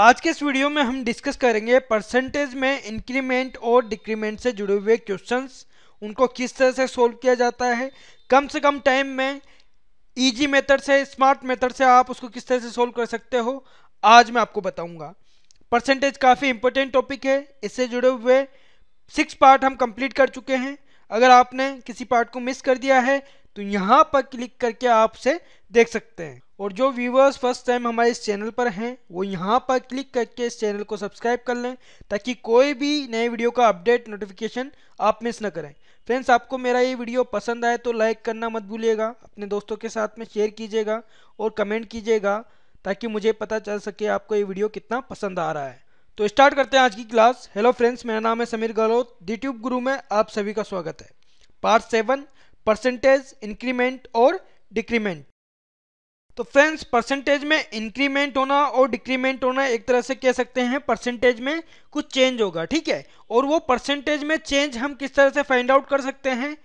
आज के इस वीडियो में हम डिस्कस करेंगे परसेंटेज में इंक्रीमेंट और डिक्रीमेंट से जुड़े हुए क्वेश्चंस उनको किस तरह से सोल्व किया जाता है कम से कम टाइम में इजी मेथड से स्मार्ट मेथड से आप उसको किस तरह से सोल्व कर सकते हो आज मैं आपको बताऊंगा परसेंटेज काफ़ी इंपॉर्टेंट टॉपिक है इससे जुड़े हुए सिक्स पार्ट हम कंप्लीट कर चुके हैं अगर आपने किसी पार्ट को मिस कर दिया है तो यहाँ पर क्लिक करके आप उसे देख सकते हैं और जो व्यूवर्स फर्स्ट टाइम हमारे इस चैनल पर हैं वो यहाँ पर क्लिक करके इस चैनल को सब्सक्राइब कर लें ताकि कोई भी नए वीडियो का अपडेट नोटिफिकेशन आप मिस ना करें फ्रेंड्स आपको मेरा ये वीडियो पसंद आए तो लाइक करना मत भूलिएगा अपने दोस्तों के साथ में शेयर कीजिएगा और कमेंट कीजिएगा ताकि मुझे पता चल सके आपको ये वीडियो कितना पसंद आ रहा है तो स्टार्ट करते हैं आज की क्लास हेलो फ्रेंड्स मेरा नाम है समीर गहलोत डीट्यूब ट्यूब गुरु में आप सभी का स्वागत है पार्ट सेवन परसेंटेज इंक्रीमेंट और डिक्रीमेंट तो फ्रेंड्स परसेंटेज में इंक्रीमेंट होना और डिक्रीमेंट होना एक तरह से कह सकते हैं परसेंटेज में कुछ चेंज होगा ठीक है और वो परसेंटेज में चेंज हम किस तरह से फाइंड आउट कर सकते हैं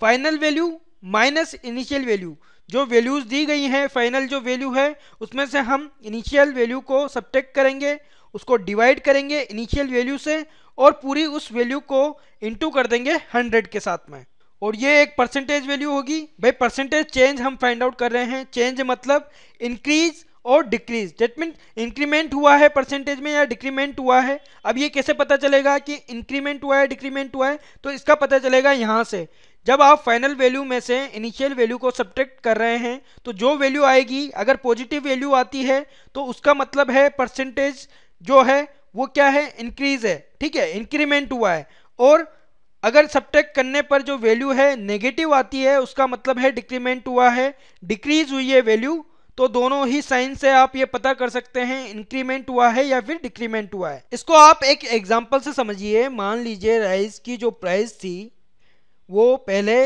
final value minus initial value जो वैल्यूज़ दी गई हैं फाइनल जो वैल्यू है उसमें से हम इनिशियल वैल्यू को सब्टेक्ट करेंगे उसको डिवाइड करेंगे इनिशियल वैल्यू से और पूरी उस वैल्यू को इंटू कर देंगे हंड्रेड के साथ में और ये एक परसेंटेज वैल्यू होगी भाई परसेंटेज चेंज हम फाइंड आउट कर रहे हैं चेंज मतलब इंक्रीज और डिक्रीज डेट मीन इंक्रीमेंट हुआ है परसेंटेज में या डिक्रीमेंट हुआ है अब ये कैसे पता चलेगा कि इंक्रीमेंट हुआ है डिक्रीमेंट हुआ है तो इसका पता चलेगा यहाँ से जब आप फाइनल वैल्यू में से इनिशियल वैल्यू को सब्ट्रैक्ट कर रहे हैं तो जो वैल्यू आएगी अगर पॉजिटिव वैल्यू आती है तो उसका मतलब है परसेंटेज जो है वो क्या है इंक्रीज है ठीक है इंक्रीमेंट हुआ है और अगर सबटेक करने पर जो वैल्यू है नेगेटिव आती है उसका मतलब है डिक्रीमेंट हुआ है डिक्रीज हुई है वैल्यू तो दोनों ही साइन से आप ये पता कर सकते हैं इंक्रीमेंट हुआ है या फिर डिक्रीमेंट हुआ है इसको आप एक एग्जांपल से समझिए मान लीजिए राइस की जो प्राइस थी वो पहले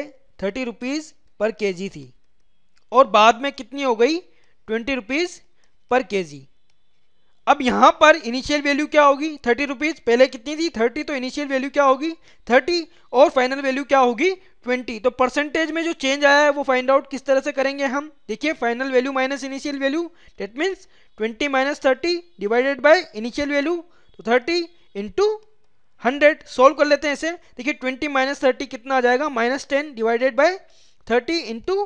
थर्टी रुपीज़ पर केजी थी और बाद में कितनी हो गई ट्वेंटी रुपीज़ पर केजी अब यहाँ पर इनिशियल वैल्यू क्या होगी थर्टी रुपीज़ पहले कितनी थी थर्टी तो इनिशियल वैल्यू क्या होगी थर्टी और फाइनल वैल्यू क्या होगी ट्वेंटी तो परसेंटेज में जो चेंज आया है वो फाइंड आउट किस तरह से करेंगे हम देखिए final value minus initial value that means twenty minus thirty divided by initial value तो थर्टी इंटू हंड्रेड सोल्व कर लेते हैं इसे देखिए ट्वेंटी माइनस थर्टी कितना आ जाएगा minus ten divided by thirty into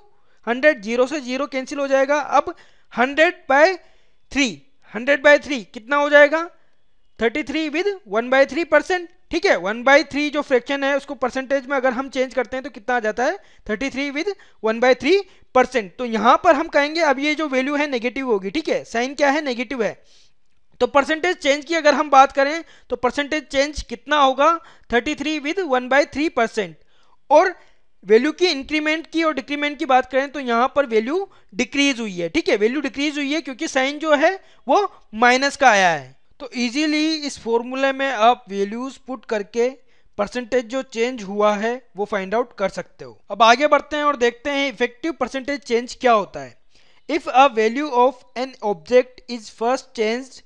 hundred zero से जीरो कैंसिल हो जाएगा अब hundred by three hundred by three कितना हो जाएगा thirty three with one by three percent ठीक है वन बाई थ्री जो फ्रैक्शन है उसको परसेंटेज में अगर हम चेंज करते हैं तो कितना आ जाता है thirty three with one by three percent तो यहां पर हम कहेंगे अब ये जो वैल्यू है नेगेटिव होगी ठीक है साइन क्या है नेगेटिव है तो परसेंटेज चेंज की अगर हम बात करें तो परसेंटेज चेंज कितना होगा thirty three with one by three percent और वैल्यू की इंक्रीमेंट की और डिक्रीमेंट की बात करें तो यहां पर वैल्यू डिक्रीज हुई है ठीक है वैल्यू डिक्रीज हुई है क्योंकि साइन जो है वो माइनस का आया है तो इजीली इस फॉर्मूले में आप वैल्यूज पुट करके परसेंटेज जो चेंज हुआ है वो फाइंड आउट कर सकते हो अब आगे बढ़ते हैं और देखते हैं इफेक्टिव परसेंटेज चेंज क्या होता है if a value of an object is first change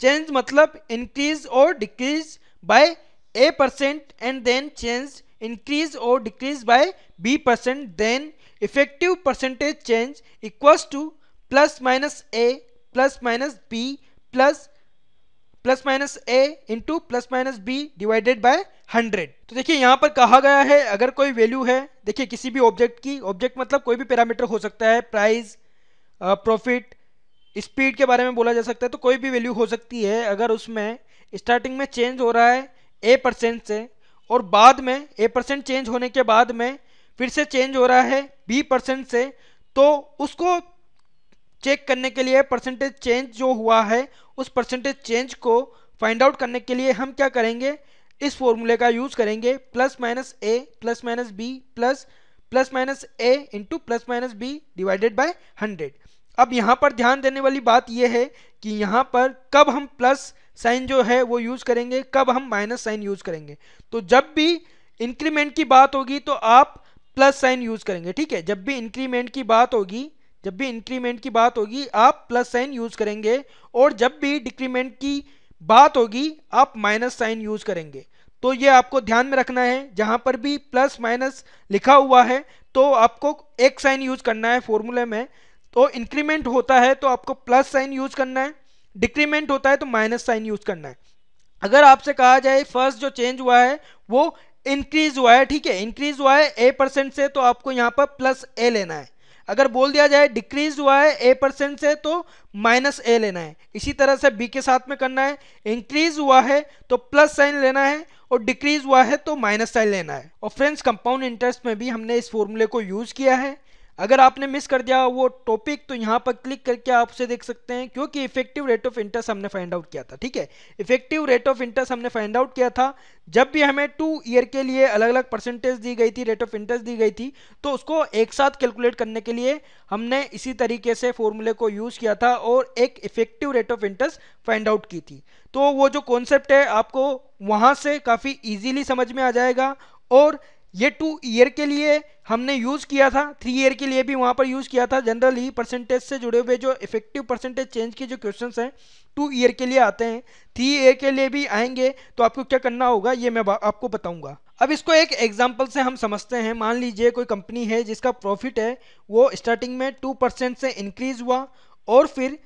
change मतलब इंक्रीज और decrease by a percent and then change increase or decrease by b percent then effective percentage change equals to plus minus a plus minus b plus plus minus a into plus minus b divided by 100 तो देखिए यहाँ पर कहा गया है अगर कोई value है देखिए किसी भी ऑब्जेक्ट की ऑब्जेक्ट मतलब कोई भी पैरामीटर हो सकता है प्राइस प्रॉफिट स्पीड के बारे में बोला जा सकता है तो कोई भी वैल्यू हो सकती है अगर उसमें स्टार्टिंग में चेंज हो रहा है ए परसेंट से और बाद में ए परसेंट चेंज होने के बाद में फिर से चेंज हो रहा है बी परसेंट से तो उसको चेक करने के लिए परसेंटेज चेंज जो हुआ है उस परसेंटेज चेंज को फाइंड आउट करने के लिए हम क्या करेंगे इस फॉर्मूले का यूज़ करेंगे plus minus a plus minus b plus plus minus a into plus minus b divided by hundred अब यहाँ पर ध्यान देने वाली बात यह है कि यहाँ पर कब हम प्लस साइन जो है वो यूज़ करेंगे कब हम माइनस साइन यूज़ करेंगे तो जब भी इंक्रीमेंट की बात होगी तो आप प्लस साइन यूज़ करेंगे ठीक है जब भी इंक्रीमेंट की बात होगी जब भी इंक्रीमेंट की बात होगी आप प्लस साइन यूज़ करेंगे और जब भी डिक्रीमेंट की बात होगी आप माइनस साइन यूज़ करेंगे तो ये आपको ध्यान में रखना है जहाँ पर भी प्लस माइनस लिखा हुआ है तो आपको एक साइन यूज़ करना है फॉर्मूले में तो इंक्रीमेंट होता है तो आपको प्लस साइन यूज करना है डिक्रीमेंट होता है तो माइनस साइन यूज करना है अगर आपसे कहा जाए फर्स्ट जो चेंज हुआ है वो इंक्रीज हुआ है ठीक है इंक्रीज हुआ है ए परसेंट से तो आपको यहाँ पर प्लस ए लेना है अगर बोल दिया जाए डिक्रीज हुआ है ए परसेंट से तो माइनस ए लेना है इसी तरह से बी के साथ में करना है इंक्रीज हुआ है तो प्लस साइन लेना है और डिक्रीज हुआ है तो माइनस साइन लेना है और फ्रेंड्स कंपाउंड इंटरेस्ट में भी हमने इस फॉर्मूले को यूज किया है अगर आपने मिस कर दिया वो टॉपिक तो यहाँ पर क्लिक करके आप उसे देख सकते हैं क्योंकि इफेक्टिव रेट ऑफ इंटरेस्ट हमने फाइंड आउट किया था ठीक है इफेक्टिव रेट ऑफ इंटरेस्ट हमने फाइंड आउट किया था जब भी हमें टू ईयर के लिए अलग अलग परसेंटेज दी गई थी रेट ऑफ इंटरेस्ट दी गई थी तो उसको एक साथ कैलकुलेट करने के लिए हमने इसी तरीके से फॉर्मूले को यूज़ किया था और एक effective rate of interest find out की थी तो वो जो कॉन्सेप्ट है आपको वहाँ से काफ़ी ईजिली समझ में आ जाएगा और ये टू ईयर के लिए हमने यूज़ किया था थ्री ईयर के लिए भी वहाँ पर यूज़ किया था जनरली परसेंटेज से जुड़े हुए जो इफेक्टिव परसेंटेज चेंज के जो क्वेश्चन हैं टू ईयर के लिए आते हैं थ्री ईयर के लिए भी आएंगे तो आपको क्या करना होगा ये मैं आपको बताऊँगा अब इसको एक एग्जाम्पल से हम समझते हैं मान लीजिए कोई कंपनी है जिसका प्रॉफिट है वो स्टार्टिंग में टू परसेंट से इंक्रीज़ हुआ और फिर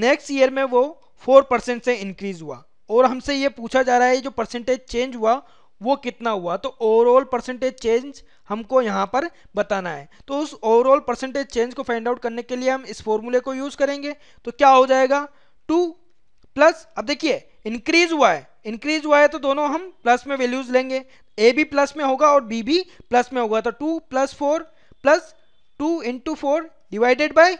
नेक्स्ट ईयर में वो फोर परसेंट से इंक्रीज़ हुआ और हमसे ये पूछा जा रहा है जो परसेंटेज चेंज हुआ वो कितना हुआ तो ओवरऑल परसेंटेज चेंज हमको यहाँ पर बताना है तो उस ओवरऑल परसेंटेज चेंज को फाइंड आउट करने के लिए हम इस फॉर्मूले को यूज़ करेंगे तो क्या हो जाएगा टू प्लस अब देखिए इंक्रीज हुआ है इंक्रीज हुआ है तो दोनों हम प्लस में वैल्यूज लेंगे ए भी प्लस में होगा और बी भी प्लस में होगा तो two plus four plus two into four divided by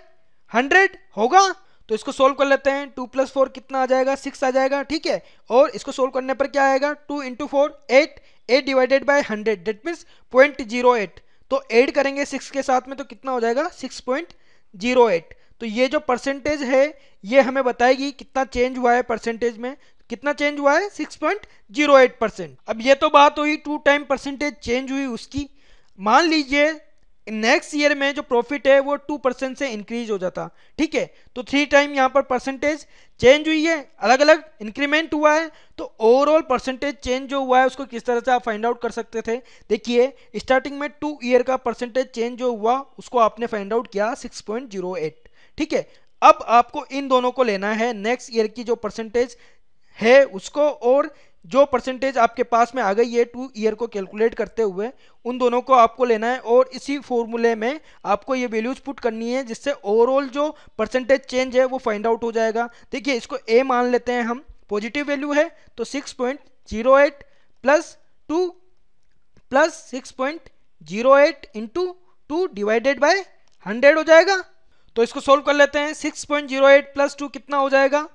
hundred होगा तो इसको सोल्व कर लेते हैं टू प्लस फोर कितना आ जाएगा सिक्स आ जाएगा ठीक है और इसको सोल्व करने पर क्या आएगा two into four eight eight divided by hundred that means point zero eight तो एड करेंगे सिक्स के साथ में तो कितना हो जाएगा सिक्स पॉइंट जीरो एट तो ये जो परसेंटेज है ये हमें बताएगी कितना चेंज हुआ है परसेंटेज में कितना चेंज हुआ है six point zero eight percent अब ये तो बात हुई टू टाइम परसेंटेज चेंज हुई उसकी मान लीजिए नेक्स्ट ईयर में जो प्रॉफिट है वो टू परसेंट से इंक्रीज हो जाता ठीक है तो थ्री टाइम यहाँ पर परसेंटेज चेंज हुई है अलग अलग इंक्रीमेंट हुआ है तो ओवरऑल परसेंटेज चेंज जो हुआ है उसको किस तरह से आप फाइंड आउट कर सकते थे देखिए स्टार्टिंग में टू ईयर का परसेंटेज चेंज जो हुआ उसको आपने फाइंड आउट किया सिक्स पॉइंट जीरो एट ठीक है अब आपको इन दोनों को लेना है नेक्स्ट ईयर की जो परसेंटेज है उसको और जो परसेंटेज आपके पास में आ गई है टू ईयर को कैलकुलेट करते हुए उन दोनों को आपको लेना है और इसी फॉर्मूले में आपको ये वैल्यूज पुट करनी है जिससे ओवरऑल जो परसेंटेज चेंज है वो फाइंड आउट हो जाएगा देखिए इसको ए मान लेते हैं हम पॉजिटिव वैल्यू है तो six point zero eight plus two plus six point zero eight into two divided by hundred हो जाएगा तो इसको सोल्व कर लेते हैं six point zero eight plus two कितना हो जाएगा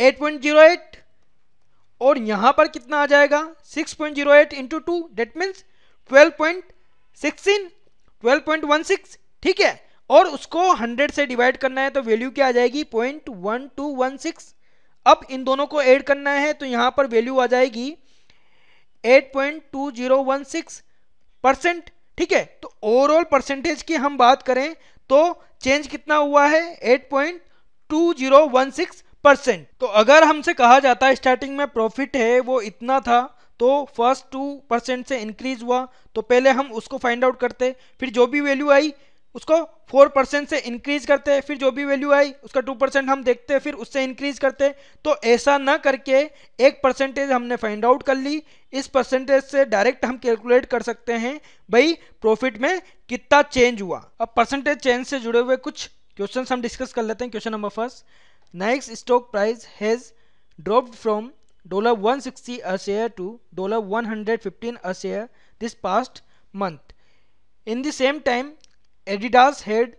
एट पॉइंट जीरो एट और यहाँ पर कितना आ जाएगा 6.08 point zero eight into two that means twelve ठीक है और उसको हंड्रेड से डिवाइड करना है तो वैल्यू क्या आ जाएगी पॉइंट अब इन दोनों को ऐड करना है तो यहाँ पर वैल्यू आ जाएगी eight point two zero percent ठीक है तो ओवरऑल परसेंटेज की हम बात करें तो चेंज कितना हुआ है eight point two zero one six percent तो अगर हमसे कहा जाता है स्टार्टिंग में प्रॉफिट है वो इतना था तो फर्स्ट टू परसेंट से इंक्रीज हुआ तो पहले हम उसको फाइंड आउट करते फिर जो भी वैल्यू आई उसको फोर परसेंट से इंक्रीज करते फिर जो भी वैल्यू आई उसका टू परसेंट हम देखते फिर उससे इंक्रीज करते तो ऐसा ना करके एक परसेंटेज हमने फाइंड आउट कर ली इस परसेंटेज से डायरेक्ट हम कैलकुलेट कर सकते हैं भाई प्रॉफिट में कितना चेंज हुआ अब परसेंटेज चेंज से जुड़े हुए कुछ क्वेश्चन हम डिस्कस कर लेते हैं question number first Nike's stock price has dropped from $160 a share to $115 a share this past month. In the same time, Adidas had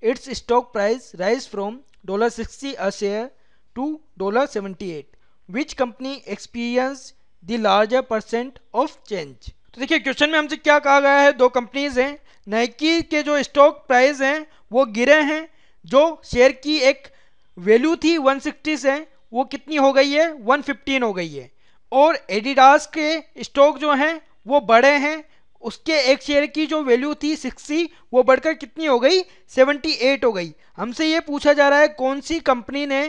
its stock price rise from $60 a share to $78. Which company experienced the larger percent of change? तो देखिए question में हमसे क्या कहा गया है दो companies हैं नाइकी के जो स्टॉक प्राइस हैं वो गिरे हैं जो शेयर की एक वैल्यू थी 160 से वो कितनी हो गई है 115 हो गई है और एडिडास के स्टॉक जो हैं वो बढ़े हैं उसके एक शेयर की जो वैल्यू थी 60 वो बढ़कर कितनी हो गई 78 हो गई हमसे ये पूछा जा रहा है कौन सी कंपनी ने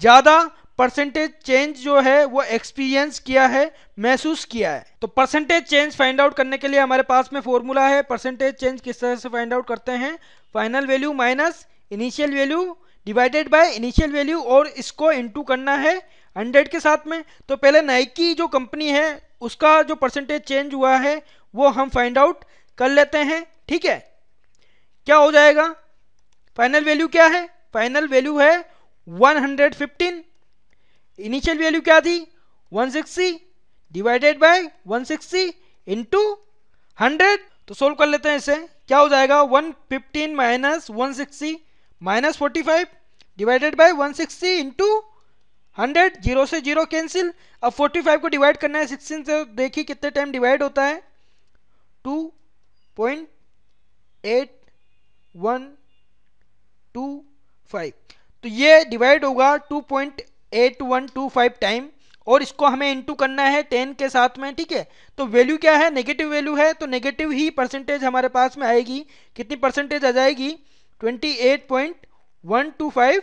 ज़्यादा परसेंटेज चेंज जो है वो एक्सपीरियंस किया है महसूस किया है तो परसेंटेज चेंज फाइंड आउट करने के लिए हमारे पास में फॉर्मूला है परसेंटेज चेंज किस तरह से फाइंड आउट करते हैं final value minus initial value divided by initial value और इसको इंटू करना है हंड्रेड के साथ में तो पहले नाइकी जो कंपनी है उसका जो परसेंटेज चेंज हुआ है वो हम फाइंड आउट कर लेते हैं ठीक है क्या हो जाएगा फाइनल वैल्यू क्या है फाइनल वैल्यू है 115 इनिशियल वैल्यू क्या थी 160 डिवाइडेड बाय 160 सिक्सटी इंटू हंड्रेड तो सोल्व कर लेते हैं इसे क्या हो जाएगा one fifteen minus one sixty minus forty five divided by one sixty into hundred zero से जीरो कैंसिल अब फोर्टी फाइव को डिवाइड करना है सिक्सटीन से देखिए कितने टाइम डिवाइड होता है two point eight one two five तो ये डिवाइड होगा two point eight one two five time और इसको हमें इंटू करना है टेन के साथ में ठीक है तो वैल्यू क्या है नेगेटिव वैल्यू है तो नेगेटिव ही परसेंटेज हमारे पास में आएगी कितनी परसेंटेज आ जाएगी 28.125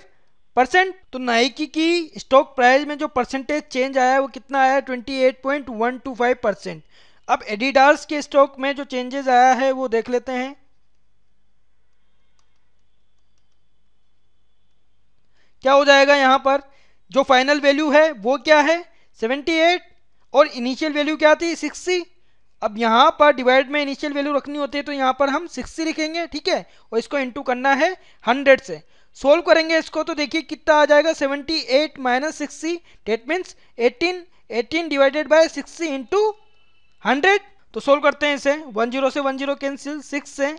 परसेंट तो नाइकी की स्टॉक प्राइस में जो परसेंटेज चेंज आया है वो कितना आया है 28.125 परसेंट अब एडिडास के स्टॉक में जो चेंजेस आया है वो देख लेते हैं क्या हो जाएगा यहां पर जो फाइनल वैल्यू है वो क्या है 78 और इनिशियल वैल्यू क्या थी अब यहाँ पर डिवाइड में इनिशियल वैल्यू रखनी होती है तो यहाँ पर हम सिक्सटी लिखेंगे ठीक है और इसको इंटू करना है हंड्रेड से सोल्व करेंगे इसको तो देखिए कितना आ जाएगा seventy eight minus sixty that means eighteen eighteen divided by sixty into hundred तो सोल्व करते हैं इसे वन जीरो से वन जीरो कैंसिल सिक्स से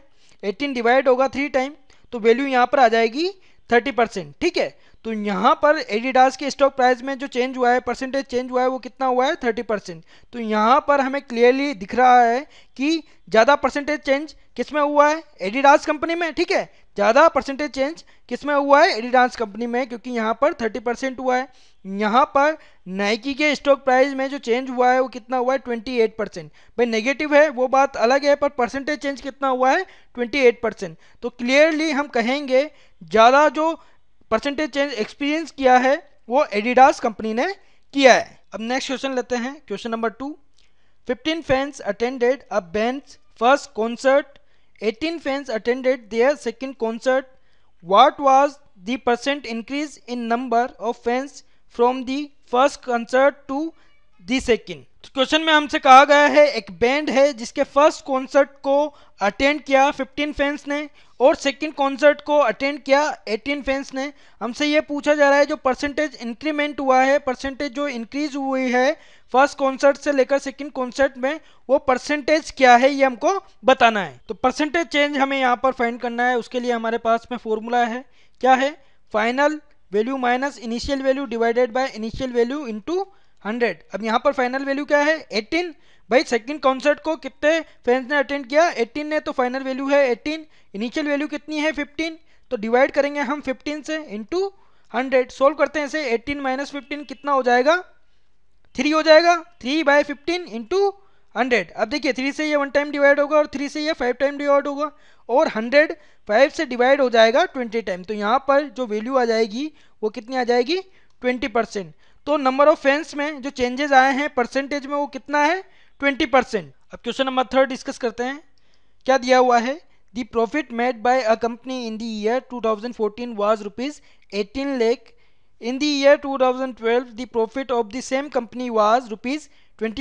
एटीन डिवाइड होगा थ्री टाइम तो वैल्यू यहाँ पर आ जाएगी थर्टी परसेंट ठीक है तो यहाँ पर एडिडास के स्टॉक प्राइस में जो चेंज हुआ है परसेंटेज चेंज हुआ है वो कितना हुआ है थर्टी परसेंट तो यहाँ पर हमें क्लियरली दिख रहा है कि ज़्यादा परसेंटेज चेंज किस में हुआ है एडिडास कंपनी में ठीक है ज़्यादा परसेंटेज चेंज किस में हुआ है एडिडास कंपनी में क्योंकि यहाँ पर थर्टी परसेंट हुआ है यहाँ पर नाइकी के स्टॉक प्राइस में जो चेंज हुआ है वो कितना हुआ है ट्वेंटी एट परसेंट भाई नेगेटिव है वो बात अलग है पर परसेंटेज चेंज कितना हुआ है ट्वेंटी एट परसेंट तो क्लियरली हम कहेंगे ज़्यादा जो परसेंटेज चेंज एक्सपीरियंस किया है वो एडिडास कंपनी ने किया है अब नेक्स्ट क्वेश्चन लेते हैं question number two fifteen fans attended a band first concert 18 fans attended their second concert what was the percent increase in number of fans from the first concert to the second question में हमसे कहा गया है एक band है जिसके first concert को attend किया 15 फैंस ने और सेकंड कॉन्सर्ट को अटेंड किया 18 फैंस ने हमसे ये पूछा जा रहा है जो परसेंटेज इंक्रीमेंट हुआ है परसेंटेज जो इंक्रीज हुई है फर्स्ट कॉन्सर्ट से लेकर सेकंड कॉन्सर्ट में वो परसेंटेज क्या है ये हमको बताना है तो परसेंटेज चेंज हमें यहाँ पर फाइंड करना है उसके लिए हमारे पास में फॉर्मूला है क्या है final value minus initial value divided by initial value into hundred अब यहाँ पर फाइनल वैल्यू क्या है एटीन भाई सेकंड कॉन्सर्ट को कितने फैंस ने अटेंड किया एटीन ने तो फाइनल वैल्यू है एटीन इनिशियल वैल्यू कितनी है फिफ्टीन तो डिवाइड करेंगे हम फिफ्टीन से इंटू हंड्रेड सोल्व करते हैं इसे एटीन माइनस फिफ्टीन कितना हो जाएगा थ्री हो जाएगा three by fifteen into hundred अब देखिए थ्री से ये वन टाइम डिवाइड होगा और थ्री से ये फाइव टाइम डिवाइड होगा और हंड्रेड फाइव से डिवाइड हो जाएगा ट्वेंटी टाइम तो यहाँ पर जो वैल्यू आ जाएगी वो कितनी आ जाएगी ट्वेंटी परसेंट तो नंबर ऑफ फैंस में जो चेंजेस आए हैं परसेंटेज में वो कितना है ट्वेंटी परसेंट अब क्वेश्चन नंबर थर्ड डिस्कस करते हैं क्या दिया हुआ है the profit made by a company in the year 2014 was rupees 18 lakh in the year 2012 the profit of the same company was rupees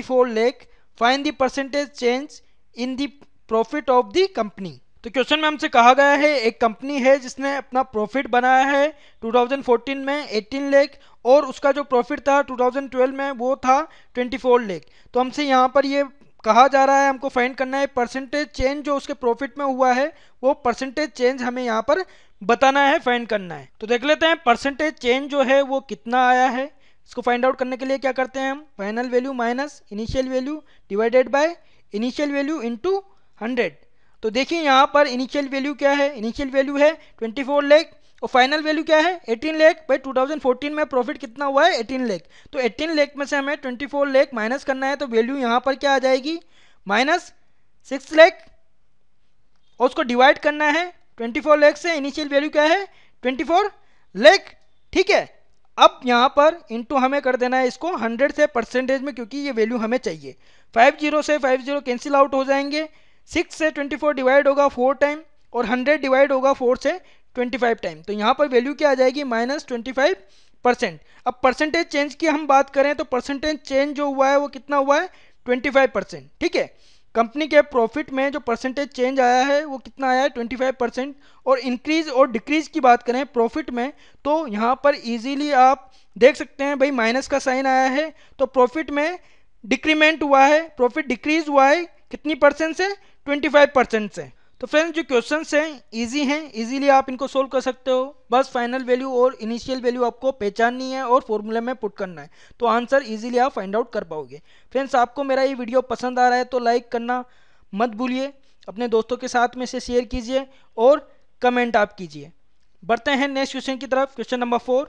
four lakh find the percentage change in the profit of the company तो question में हमसे कहा गया है एक company है जिसने अपना प्रॉफिट बनाया है 2014 में 18 लेख और उसका जो प्रॉफिट था 2012 में वो था 24 लेख तो हमसे यहाँ पर ये कहा जा रहा है हमको फाइंड करना है परसेंटेज चेंज जो उसके प्रॉफिट में हुआ है वो परसेंटेज चेंज हमें यहाँ पर बताना है फाइंड करना है तो देख लेते हैं परसेंटेज चेंज जो है वो कितना आया है इसको फाइंड आउट करने के लिए क्या करते हैं हम final value minus initial value divided by initial value into hundred तो देखिए यहाँ पर इनिशियल वैल्यू क्या है इनिशियल वैल्यू है 24 लेख और फाइनल वैल्यू क्या है 18 लेख भाई 2014 में प्रॉफिट कितना हुआ है 18 लेख तो 18 लेख में से हमें 24 लेख माइनस करना है तो वैल्यू यहाँ पर क्या आ जाएगी माइनस सिक्स लेख और उसको डिवाइड करना है 24 फोर से इनिशियल वैल्यू क्या है 24 फोर ठीक है अब यहाँ पर इंटू हमें कर देना है इसको 100 से परसेंटेज में क्योंकि ये वैल्यू हमें चाहिए 50 से 50 कैंसिल आउट हो जाएंगे सिक्स से ट्वेंटी फोर डिवाइड होगा फोर टाइम और हंड्रेड डिवाइड होगा फोर से ट्वेंटी फाइव टाइम तो यहाँ पर वैल्यू क्या आ जाएगी माइनस ट्वेंटी फाइव परसेंट अब परसेंटेज चेंज की हम बात करें तो परसेंटेज चेंज जो हुआ है वो कितना हुआ है ट्वेंटी फाइव परसेंट ठीक है कंपनी के प्रॉफिट में जो परसेंटेज चेंज आया है वो कितना आया है ट्वेंटी फाइव परसेंट और इंक्रीज और डिक्रीज की बात करें प्रॉफिट में तो यहाँ पर ईजीली आप देख सकते हैं भाई माइनस का साइन आया है तो प्रॉफिट में डिक्रीमेंट हुआ है प्रॉफिट डिक्रीज हुआ है कितनी परसेंट से 25 परसेंट से तो फ्रेंड्स जो क्वेश्चन हैं इजी हैं इजीली आप इनको सोल्व कर सकते हो बस फाइनल वैल्यू और इनिशियल वैल्यू आपको पहचाननी है और फॉर्मूला में पुट करना है तो आंसर इजीली आप फाइंड आउट कर पाओगे फ्रेंड्स आपको मेरा ये वीडियो पसंद आ रहा है तो लाइक करना मत भूलिए अपने दोस्तों के साथ में से शेयर कीजिए और कमेंट आप कीजिए बढ़ते हैं नेक्स्ट क्वेश्चन की तरफ question number four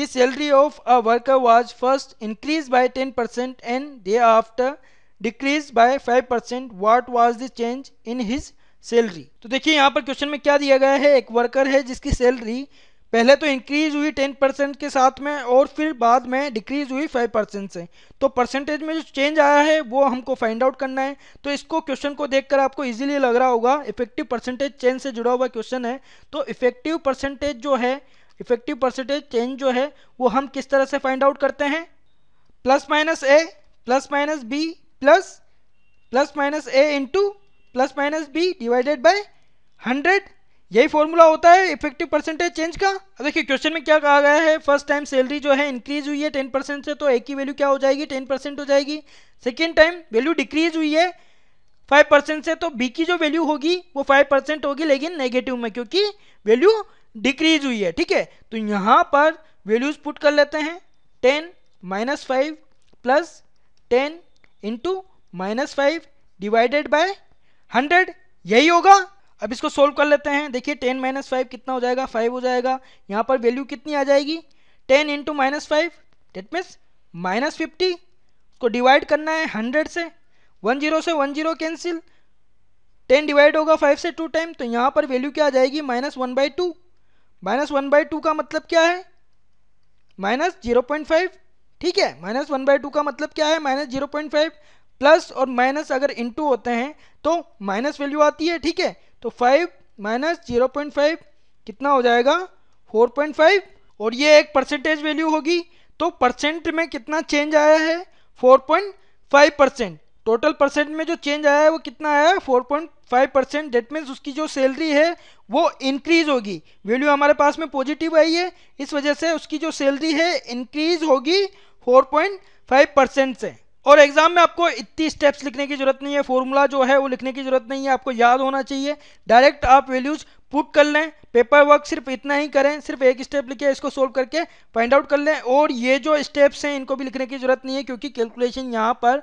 salary of a worker was first increase by ten and then after decrease by five percent what was the change in his salary तो देखिए यहाँ पर क्वेश्चन में क्या दिया गया है एक वर्कर है जिसकी सैलरी पहले तो इंक्रीज हुई टेन परसेंट के साथ में और फिर बाद में डिक्रीज हुई फाइव परसेंट से तो परसेंटेज में जो चेंज आया है वो हमको फाइंड आउट करना है तो इसको क्वेश्चन को देखकर आपको इजीली लग रहा होगा इफेक्टिव परसेंटेज चेंज से जुड़ा हुआ क्वेश्चन है तो इफेक्टिव परसेंटेज जो है इफेक्टिव परसेंटेज चेंज जो है वो हम किस तरह से फाइंड आउट करते हैं plus minus a plus minus b plus plus minus a into plus minus b divided by hundred यही फॉर्मूला होता है इफेक्टिव परसेंटेज चेंज का अब देखिए क्वेश्चन में क्या कहा गया है फर्स्ट टाइम सैलरी जो है इंक्रीज हुई है टेन परसेंट से तो ए की वैल्यू क्या हो जाएगी टेन परसेंट हो जाएगी सेकेंड टाइम वैल्यू डिक्रीज हुई है फाइव परसेंट से तो बी की जो वैल्यू होगी वो फाइव परसेंट होगी लेकिन नेगेटिव में क्योंकि वैल्यू डिक्रीज हुई है ठीक है तो यहाँ पर वैल्यूज पुट कर लेते हैं ten minus five plus ten into minus five divided by hundred यही होगा अब इसको सोल्व कर लेते हैं देखिए टेन माइनस फाइव कितना हो जाएगा फाइव हो जाएगा यहाँ पर वैल्यू कितनी आ जाएगी ten into minus five that means minus fifty उसको डिवाइड करना है हंड्रेड से वन जीरो से one zero cancel ten divide होगा फाइव से टू टाइम तो यहाँ पर वैल्यू क्या आ जाएगी minus one by two minus one by two का मतलब क्या है माइनस जीरो पॉइंट फाइव ठीक है माइनस वन बाई टू का मतलब क्या है minus zero point five plus और माइनस अगर इनटू होते हैं तो माइनस वैल्यू आती है ठीक है तो five minus zero point five कितना हो जाएगा फोर पॉइंट फाइव और ये एक परसेंटेज वैल्यू होगी तो परसेंट में कितना चेंज आया है four point five percent total percent में जो चेंज आया है वो कितना आया है four point five percent that means उसकी जो सैलरी है वो इंक्रीज होगी वैल्यू हमारे पास में पॉजिटिव आई है इस वजह से उसकी जो सैलरी है इंक्रीज होगी 4.5 परसेंट से और एग्जाम में आपको इतनी स्टेप्स लिखने की जरूरत नहीं है फॉर्मूला जो है वो लिखने की जरूरत नहीं है आपको याद होना चाहिए डायरेक्ट आप वैल्यूज पुट कर लें पेपर वर्क सिर्फ इतना ही करें सिर्फ एक स्टेप लिखे इसको सोल्व करके फाइंड आउट कर लें और ये जो स्टेप्स हैं इनको भी लिखने की जरूरत नहीं है क्योंकि कैलकुलेशन यहाँ पर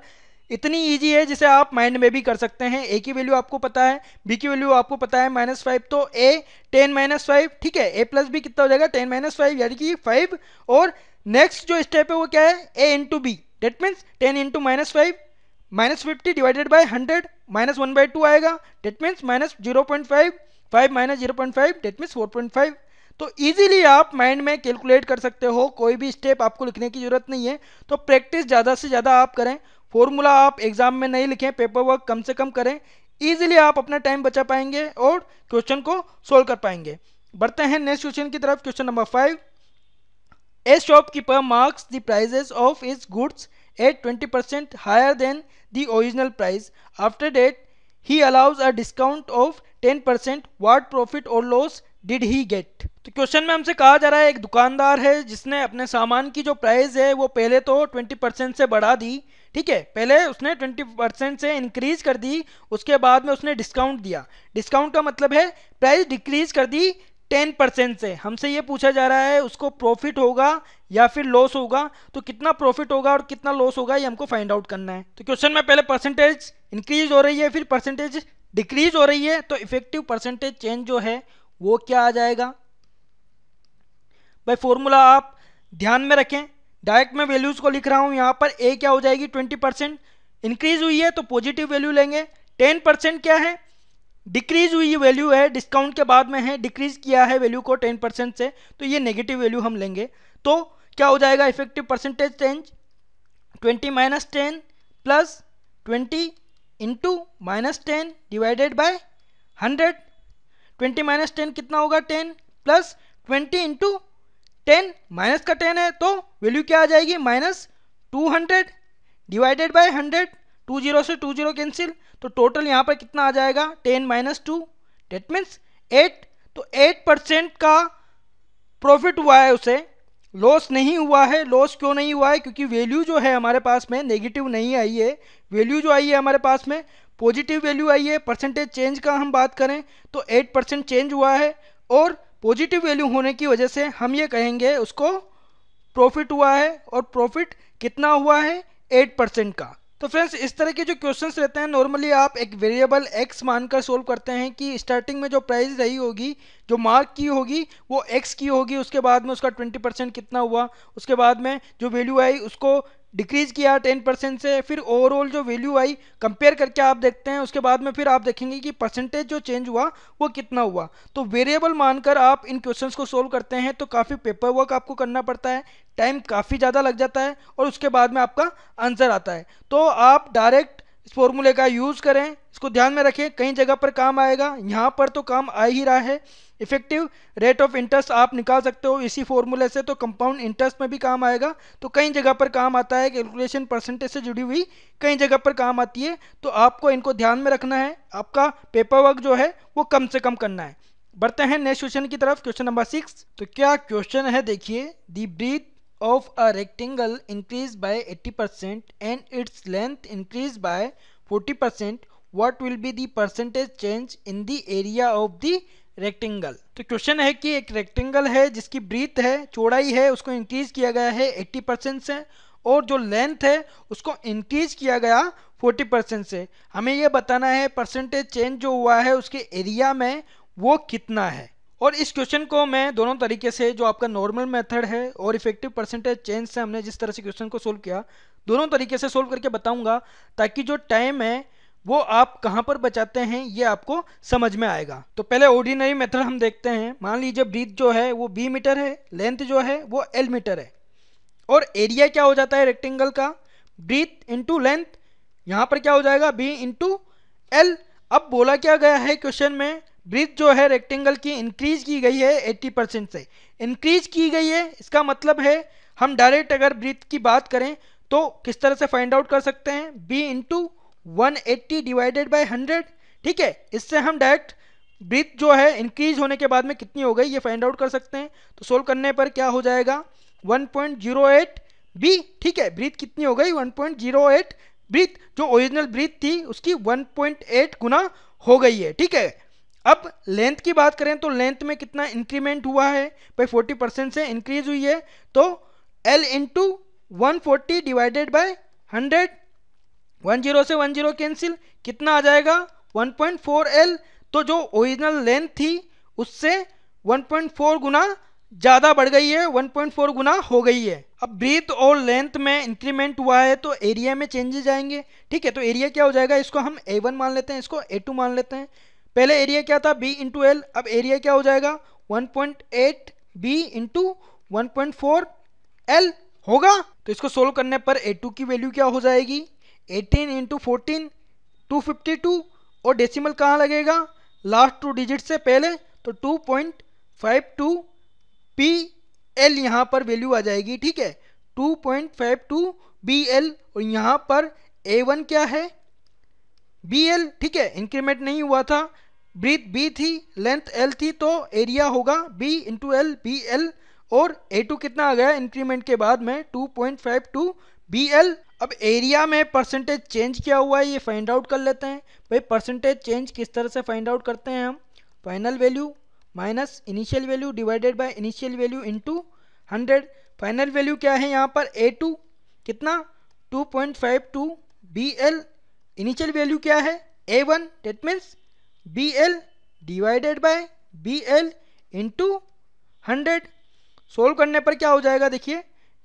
इतनी ईजी है जिसे आप माइंड में भी कर सकते हैं ए की वैल्यू आपको पता है बी की वैल्यू आपको पता है माइनस फाइव तो ए टेन माइनस फाइव ठीक है ए प्लस बी कितना हो जाएगा टेन माइनस फाइव यानी कि फाइव और नेक्स्ट जो स्टेप है वो क्या है a into b that means ten into minus five minus fifty divided by hundred minus one by two आएगा that means minus zero point five five minus zero point five that means four point five तो easily आप mind में calculate कर सकते हो कोई भी step आपको लिखने की ज़रूरत नहीं है तो प्रैक्टिस ज़्यादा से ज़्यादा आप करें फॉर्मूला आप एग्जाम में नहीं लिखें पेपर वर्क कम से कम करें ईजिली आप अपना टाइम बचा पाएंगे और क्वेश्चन को सोल्व कर पाएंगे बढ़ते हैं नेक्स्ट क्वेश्चन की तरफ question number five A shopkeeper marks the prices of his goods at 20% higher than the original price. After that, he allows a discount of 10%. What profit or loss did he get तो question में हमसे कहा जा रहा है एक दुकानदार है जिसने अपने सामान की जो प्राइस है वो पहले तो 20 परसेंट से बढ़ा दी ठीक है पहले उसने 20 परसेंट से इंक्रीज कर दी उसके बाद में उसने डिस्काउंट दिया डिस्काउंट का मतलब है प्राइस डिक्रीज कर दी टेन परसेंट से हमसे ये पूछा जा रहा है उसको प्रॉफिट होगा या फिर लॉस होगा तो कितना प्रॉफिट होगा और कितना लॉस होगा ये हमको फाइंड आउट करना है तो क्वेश्चन में पहले परसेंटेज इंक्रीज हो रही है फिर परसेंटेज डिक्रीज हो रही है तो इफेक्टिव परसेंटेज चेंज जो है वो क्या आ जाएगा भाई फॉर्मूला आप ध्यान में रखें डायरेक्ट मैं वैल्यूज़ को लिख रहा हूँ यहाँ पर ए क्या हो जाएगी ट्वेंटी परसेंट इंक्रीज हुई है तो पॉजिटिव वैल्यू लेंगे टेन परसेंट क्या है डिक्रीज हुई ये वैल्यू है डिस्काउंट के बाद में है डिक्रीज किया है वैल्यू को टेन परसेंट से तो ये नेगेटिव वैल्यू हम लेंगे तो क्या हो जाएगा effective percentage change twenty minus ten plus twenty into minus ten divided by hundred twenty minus ten कितना होगा ten plus twenty into ten minus का टेन है तो वैल्यू क्या आ जाएगी minus two hundred divided by hundred two zero से two zero cancel तो टोटल यहाँ पर कितना आ जाएगा ten minus two that means eight तो एट परसेंट का प्रॉफिट हुआ है उसे लॉस नहीं हुआ है लॉस क्यों नहीं हुआ है क्योंकि वैल्यू जो है हमारे पास में नेगेटिव नहीं आई है वैल्यू जो आई है हमारे पास में पॉजिटिव वैल्यू आई है परसेंटेज चेंज का हम बात करें तो एट परसेंट चेंज हुआ है और पॉजिटिव वैल्यू होने की वजह से हम ये कहेंगे उसको प्रॉफिट हुआ है और प्रॉफिट कितना हुआ है 8 परसेंट का तो फ्रेंड्स इस तरह के जो क्वेश्चंस रहते हैं नॉर्मली आप एक वेरिएबल एक्स मानकर सोल्व करते हैं कि स्टार्टिंग में जो प्राइस रही होगी जो मार्क की होगी वो एक्स की होगी उसके बाद में उसका ट्वेंटी परसेंट कितना हुआ उसके बाद में जो वैल्यू आई उसको डिक्रीज किया टेन परसेंट से फिर ओवरऑल जो वैल्यू आई कंपेयर करके आप देखते हैं उसके बाद में फिर आप देखेंगे कि परसेंटेज जो चेंज हुआ वो कितना हुआ तो वेरिएबल मानकर आप इन क्वेश्चंस को सोल्व करते हैं तो काफ़ी पेपर वर्क आपको करना पड़ता है टाइम काफ़ी ज़्यादा लग जाता है और उसके बाद में आपका आंसर आता है तो आप डायरेक्ट इस फॉर्मूले का यूज़ करें इसको ध्यान में रखें कई जगह पर काम आएगा यहाँ पर तो काम आ ही रहा है इफेक्टिव रेट ऑफ इंटरेस्ट आप निकाल सकते हो इसी फॉर्मूले से तो कंपाउंड इंटरेस्ट में भी काम आएगा तो कई जगह पर काम आता है कैलकुलेशन परसेंटेज से जुड़ी हुई कई जगह पर काम आती है तो आपको इनको ध्यान में रखना है आपका पेपर वर्क जो है वो कम से कम करना है बढ़ते हैं नेक्स्ट क्वेश्चन की तरफ क्वेश्चन नंबर सिक्स तो क्या क्वेश्चन है देखिए the breadth of a rectangle increased by 80% and its length increased by 40% what will be the percentage change in the area of the rectangle तो क्वेश्चन है कि एक रेक्टेंगल है जिसकी ब्रीथ है चौड़ाई है उसको इंक्रीज किया गया है 80 परसेंट से और जो लेंथ है उसको इंक्रीज किया गया 40 परसेंट से हमें यह बताना है परसेंटेज चेंज जो हुआ है उसके एरिया में वो कितना है और इस क्वेश्चन को मैं दोनों तरीके से जो आपका नॉर्मल मेथड है और इफेक्टिव परसेंटेज चेंज से हमने जिस तरह से क्वेश्चन को सोल्व किया दोनों तरीके से सोल्व करके बताऊंगा ताकि जो टाइम है वो आप कहाँ पर बचाते हैं ये आपको समझ में आएगा तो पहले ऑर्डिनरी मेथड हम देखते हैं मान लीजिए ब्रीथ जो है वो बी मीटर है लेंथ जो है वो एल मीटर है और एरिया क्या हो जाता है रेक्टेंगल का ब्रीथ इंटू लेंथ यहाँ पर क्या हो जाएगा बी इंटू एल अब बोला क्या गया है क्वेश्चन में ब्रिथ जो है रेक्टेंगल की इंक्रीज की गई है 80 परसेंट से इंक्रीज की गई है इसका मतलब है हम डायरेक्ट अगर ब्रिथ की बात करें तो किस तरह से फाइंड आउट कर सकते हैं b into one divided by hundred ठीक है इससे हम डायरेक्ट ब्रिथ जो है इंक्रीज होने के बाद में कितनी हो गई ये फाइंड आउट कर सकते हैं तो सोल्व करने पर क्या हो जाएगा 1.08 बी ठीक है ब्रीथ कितनी हो गई 1.08 ब्रीथ जो ओरिजिनल ब्रीथ थी उसकी 1.8 गुना हो गई है ठीक है अब लेंथ की बात करें तो लेंथ में कितना इंक्रीमेंट हुआ है भाई फोर्टी परसेंट से इंक्रीज हुई है तो l into one forty divided by hundred one zero से वन जीरो कैंसिल कितना आ जाएगा वन पॉइंट फोर एल तो जो ओरिजिनल लेंथ थी उससे वन पॉइंट फोर गुना ज़्यादा बढ़ गई है 1.4 गुना हो गई है अब ब्रीथ और लेंथ में इंक्रीमेंट हुआ है तो एरिया में चेंजेस आएंगे ठीक है तो एरिया क्या हो जाएगा इसको हम ए वन मान लेते हैं इसको ए टू मान लेते हैं पहले एरिया क्या था बी इंटू एल अब एरिया क्या हो जाएगा 1.8 point eight b into one l होगा तो इसको सोल्व करने पर ए टू की वैल्यू क्या हो जाएगी 18 into fourteen two fifty two और डेसिमल कहाँ लगेगा लास्ट टू डिजिट से पहले तो two point five two P L यहाँ पर वैल्यू आ जाएगी ठीक है two point five two B L और यहाँ पर ए वन क्या है बी एल ठीक है इंक्रीमेंट नहीं हुआ था ब्रीथ बी थी लेंथ एल थी तो एरिया होगा B into L B L और ए टू कितना आ गया इंक्रीमेंट के बाद में two point five two B L अब एरिया में परसेंटेज चेंज क्या हुआ है ये फाइंड आउट कर लेते हैं भाई परसेंटेज चेंज किस तरह से फाइंड आउट करते हैं हम final value minus initial value divided by initial value into hundred final value क्या है यहाँ पर ए टू कितना two point five two B L initial value क्या है A one that means B L divided by B L into hundred solve करने पर क्या हो जाएगा देखिए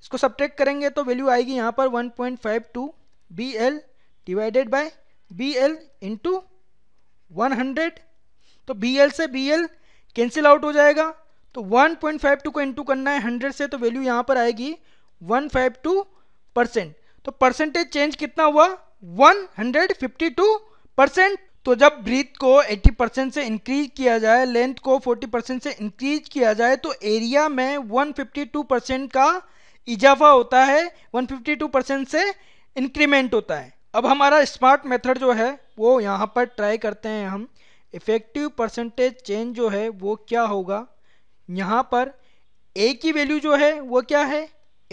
इसको सब्ट्रैक्ट करेंगे तो वैल्यू आएगी यहाँ पर 1.52 point five two B L divided by B L into one hundred तो बी एल से बी एल कैंसिल आउट हो जाएगा तो 1.52 को इंटू करना है 100 से तो वैल्यू यहाँ पर आएगी 152 परसेंट तो परसेंटेज चेंज कितना हुआ 152 परसेंट तो जब ब्रीथ को 80 परसेंट से इंक्रीज किया जाए लेंथ को 40 परसेंट से इंक्रीज किया जाए तो एरिया में 152 परसेंट का इजाफा होता है 152 परसेंट से इंक्रीमेंट होता है अब हमारा स्मार्ट मेथड जो है वो यहाँ पर ट्राई करते हैं हम इफेक्टिव परसेंटेज चेंज जो है वो क्या होगा यहाँ पर ए की वैल्यू जो है वो क्या है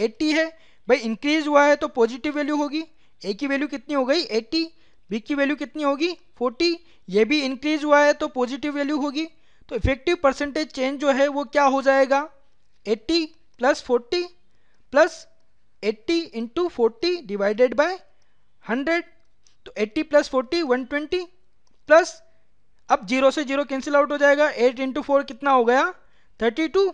एट्टी है भाई इंक्रीज हुआ है तो पॉजिटिव वैल्यू होगी ए की वैल्यू कितनी हो गई एट्टी बी की वैल्यू कितनी होगी 40 ये भी इंक्रीज हुआ है तो पॉजिटिव वैल्यू होगी तो इफेक्टिव परसेंटेज चेंज जो है वो क्या हो जाएगा 80 plus 40 plus 80 into forty divided by 100 तो 80 प्लस 40 120 प्लस अब जीरो से जीरो कैंसिल आउट हो जाएगा 8 इंटू फोर कितना हो गया 32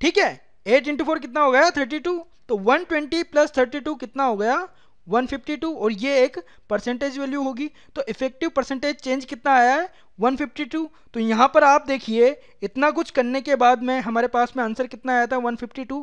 ठीक है 8 इंटू फोर कितना हो गया 32 तो 120 प्लस टू कितना हो गया 152 और ये एक परसेंटेज वैल्यू होगी तो इफेक्टिव परसेंटेज चेंज कितना आया है 152 तो यहाँ पर आप देखिए इतना कुछ करने के बाद में हमारे पास में आंसर कितना आया था 152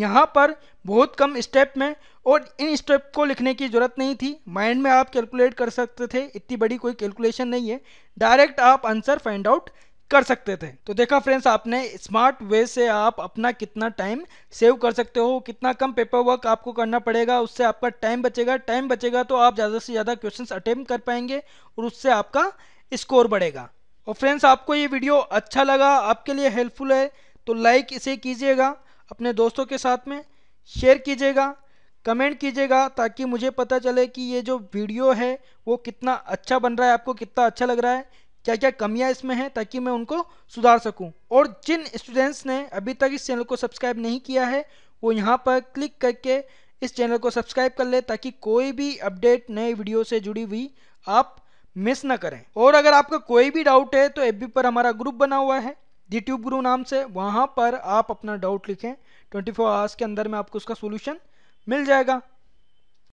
यहाँ पर बहुत कम स्टेप में और इन स्टेप को लिखने की ज़रूरत नहीं थी माइंड में आप कैलकुलेट कर सकते थे इतनी बड़ी कोई कैलकुलेशन नहीं है डायरेक्ट आप आंसर फाइंड आउट कर सकते थे तो देखा फ्रेंड्स आपने स्मार्ट वे से आप अपना कितना टाइम सेव कर सकते हो कितना कम पेपर वर्क आपको करना पड़ेगा उससे आपका टाइम बचेगा टाइम बचेगा तो आप ज़्यादा से ज़्यादा क्वेश्चन अटेम्प्ट कर पाएंगे और उससे आपका स्कोर बढ़ेगा और फ्रेंड्स आपको ये वीडियो अच्छा लगा आपके लिए हेल्पफुल है तो लाइक इसे कीजिएगा अपने दोस्तों के साथ में शेयर कीजिएगा कमेंट कीजिएगा ताकि मुझे पता चले कि ये जो वीडियो है वो कितना अच्छा बन रहा है आपको कितना अच्छा लग रहा है क्या क्या कमियां इसमें हैं ताकि मैं उनको सुधार सकूं और जिन स्टूडेंट्स ने अभी तक इस चैनल को सब्सक्राइब नहीं किया है वो यहाँ पर क्लिक करके इस चैनल को सब्सक्राइब कर ले ताकि कोई भी अपडेट नए वीडियो से जुड़ी हुई आप मिस ना करें और अगर आपका कोई भी डाउट है तो एफ पर हमारा ग्रुप बना हुआ है यूट्यूब गुरु नाम से वहाँ पर आप अपना डाउट लिखें 24 फोर आवर्स के अंदर में आपको उसका सोल्यूशन मिल जाएगा